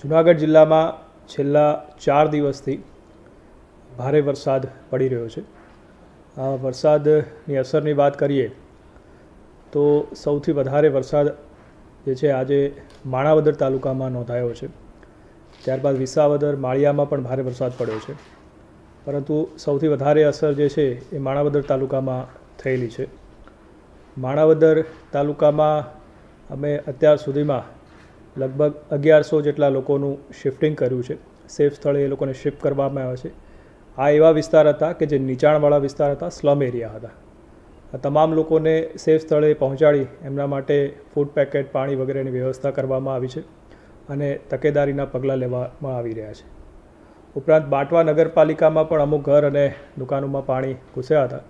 જુનાગઢ જિલ્લામાં છેલ્લા ચાર દિવસથી ભારે વરસાદ પડી રહ્યો છે આ વરસાદની અસરની વાત કરીએ તો સૌથી વધારે વરસાદ જે છે આજે માણાવદર તાલુકામાં નોંધાયો છે ત્યારબાદ વિસાવદર માળિયામાં પણ ભારે વરસાદ પડ્યો છે પરંતુ સૌથી વધારે અસર જે છે એ માણાવદર તાલુકામાં થયેલી છે માણાવદર તાલુકામાં અમે અત્યાર સુધીમાં લગભગ અગિયારસો જેટલા લોકોનું શિફ્ટિંગ કર્યું છે સેફ સ્થળે એ લોકોને શિફ્ટ કરવામાં આવ્યા છે આ એવા વિસ્તાર હતા કે જે નીચાણવાળા વિસ્તાર હતા સ્લમ એરિયા હતા આ તમામ લોકોને સેફ સ્થળે પહોંચાડી એમના માટે ફૂડ પેકેટ પાણી વગેરેની વ્યવસ્થા કરવામાં આવી છે અને તકેદારીના પગલાં લેવામાં આવી રહ્યા છે ઉપરાંત બાટવા નગરપાલિકામાં પણ અમુક ઘર અને દુકાનોમાં પાણી ઘૂસ્યા હતા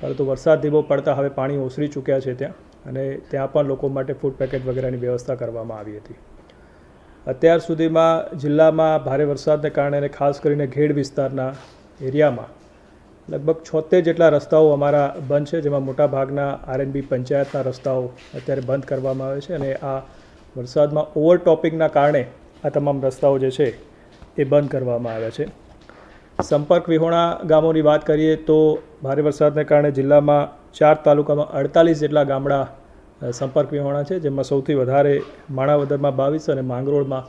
પરંતુ વરસાદ ધીમો પડતા હવે પાણી ઓસરી ચૂક્યા છે ત્યાં અને ત્યાં પણ લોકો માટે ફૂડ પેકેટ વગેરેની વ્યવસ્થા કરવામાં આવી હતી અત્યાર સુધીમાં જિલ્લામાં ભારે વરસાદને કારણે અને ખાસ કરીને ઘેડ વિસ્તારના એરિયામાં લગભગ છોતેર જેટલા રસ્તાઓ અમારા બંધ છે જેમાં મોટા મોટાભાગના આરએનબી પંચાયતના રસ્તાઓ અત્યારે બંધ કરવામાં આવે છે અને આ વરસાદમાં ઓવર કારણે આ તમામ રસ્તાઓ જે છે એ બંધ કરવામાં આવ્યા છે સંપર્ક વિહોણા ગામોની વાત કરીએ તો ભારે વરસાદને કારણે જિલ્લામાં ચાર તાલુકામાં અડતાલીસ જેટલા ગામડા સંપર્ક વિહોણા છે જેમાં સૌથી વધારે માણાવદરમાં બાવીસ અને માંગરોળમાં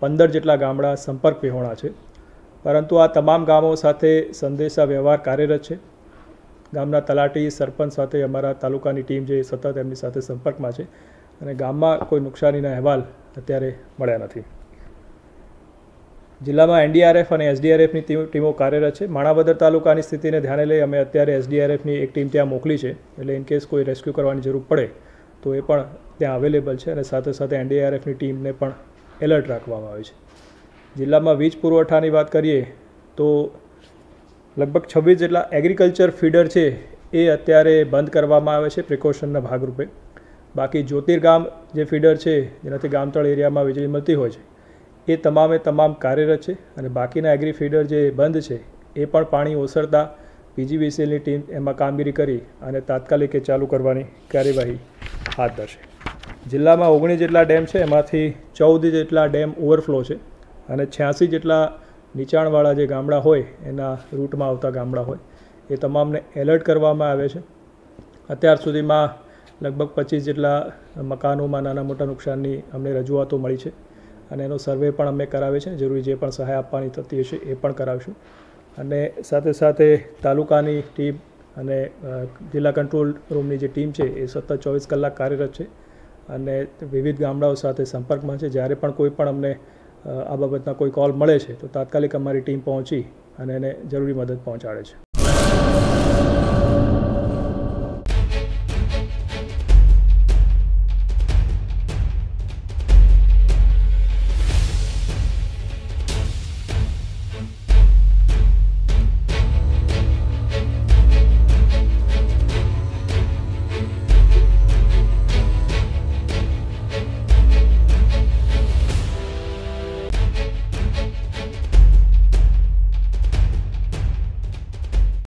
પંદર જેટલા ગામડા સંપર્ક વિહોણા છે પરંતુ આ તમામ ગામો સાથે સંદેશા વ્યવહાર કાર્યરત છે ગામના તલાટી સરપંચ સાથે અમારા તાલુકાની ટીમ જે સતત એમની સાથે સંપર્કમાં છે અને ગામમાં કોઈ નુકસાનીના અહેવાલ અત્યારે મળ્યા નથી જિલ્લામાં એનડીઆરએફ અને એસડીઆરએફની ટીમો કાર્યરત છે માણાવદર તાલુકાની સ્થિતિને ધ્યાને લઈ અમે અત્યારે એસડીઆરએફની એક ટીમ ત્યાં મોકલી છે એટલે ઇનકેસ કોઈ રેસ્ક્યુ કરવાની જરૂર પડે તો એ પણ ત્યાં અવેલેબલ છે અને સાથે સાથે એનડીઆરએફની ટીમને પણ એલર્ટ રાખવામાં આવે છે જિલ્લામાં વીજ પુરવઠાની વાત કરીએ તો લગભગ છવ્વીસ જેટલા એગ્રીકલ્ચર ફીડર છે એ અત્યારે બંધ કરવામાં આવે છે પ્રિકોશનના ભાગરૂપે બાકી જ્યોતિર્ગામ જે ફીડર છે જેનાથી ગામતળ એરિયામાં વીજળી મળતી હોય છે એ તમામે તમામ કાર્યરત છે અને બાકીના એગ્રી ફીડર જે બંધ છે એ પણ પાણી ઓસરતા પીજીવીસીએલની ટીમ એમાં કામગીરી કરી અને તાત્કાલિક એ ચાલુ કરવાની કાર્યવાહી હાથ ધરશે જિલ્લામાં ઓગણીસ જેટલા ડેમ છે એમાંથી ચૌદ જેટલા ડેમ ઓવરફ્લો છે અને છ્યાસી જેટલા નીચાણવાળા જે ગામડા હોય એના રૂટમાં આવતા ગામડા હોય એ તમામને એલર્ટ કરવામાં આવે છે અત્યાર સુધીમાં લગભગ પચીસ જેટલા મકાનોમાં નાના મોટા નુકસાનની અમને રજૂઆતો મળી છે અને એનો સર્વે પણ અમે કરાવે છે જરૂરી જે પણ સહાય આપવાની થતી હશે એ પણ કરાવશું અને સાથે સાથે તાલુકાની ટીમ અને જિલ્લા કંટ્રોલ રૂમની જે ટીમ છે એ સતત ચોવીસ કલાક કાર્યરત છે અને વિવિધ ગામડાઓ સાથે સંપર્કમાં છે જ્યારે પણ કોઈ પણ અમને આ બાબતના કોઈ કોલ મળે છે તો તાત્કાલિક અમારી ટીમ પહોંચી અને એને જરૂરી મદદ પહોંચાડે છે